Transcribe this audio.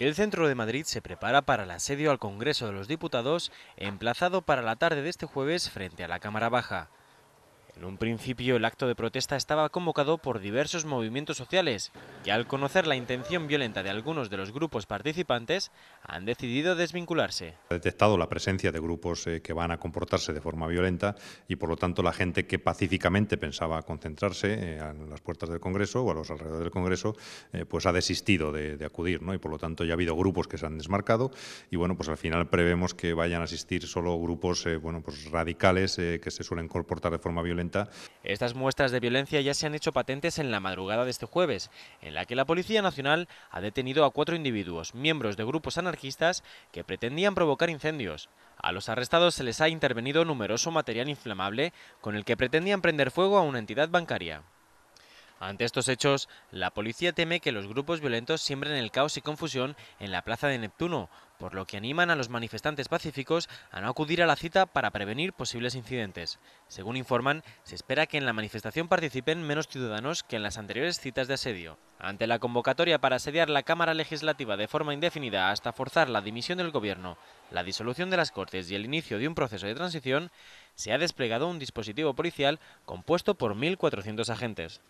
El centro de Madrid se prepara para el asedio al Congreso de los Diputados, emplazado para la tarde de este jueves frente a la Cámara Baja. En un principio, el acto de protesta estaba convocado por diversos movimientos sociales que, al conocer la intención violenta de algunos de los grupos participantes, han decidido desvincularse. Ha detectado la presencia de grupos eh, que van a comportarse de forma violenta y, por lo tanto, la gente que pacíficamente pensaba concentrarse eh, en las puertas del Congreso o a los alrededores del Congreso, eh, pues ha desistido de, de, acudir, ¿no? Y, por lo tanto, ya ha habido grupos que se han desmarcado y, bueno, pues al final prevemos que vayan a asistir solo grupos, bueno, pues radicales que se suelen comportar de forma violenta estas muestras de violencia ya se han hecho patentes en la madrugada de este jueves, en la que la Policía Nacional ha detenido a cuatro individuos, miembros de grupos anarquistas, que pretendían provocar incendios. A los arrestados se les ha intervenido numeroso material inflamable con el que pretendían prender fuego a una entidad bancaria. Ante estos hechos, la policía teme que los grupos violentos siembren el caos y confusión en la plaza de Neptuno, por lo que animan a los manifestantes pacíficos a no acudir a la cita para prevenir posibles incidentes. Según informan, se espera que en la manifestación participen menos ciudadanos que en las anteriores citas de asedio. Ante la convocatoria para asediar la Cámara Legislativa de forma indefinida hasta forzar la dimisión del Gobierno, la disolución de las Cortes y el inicio de un proceso de transición, se ha desplegado un dispositivo policial compuesto por 1.400 agentes.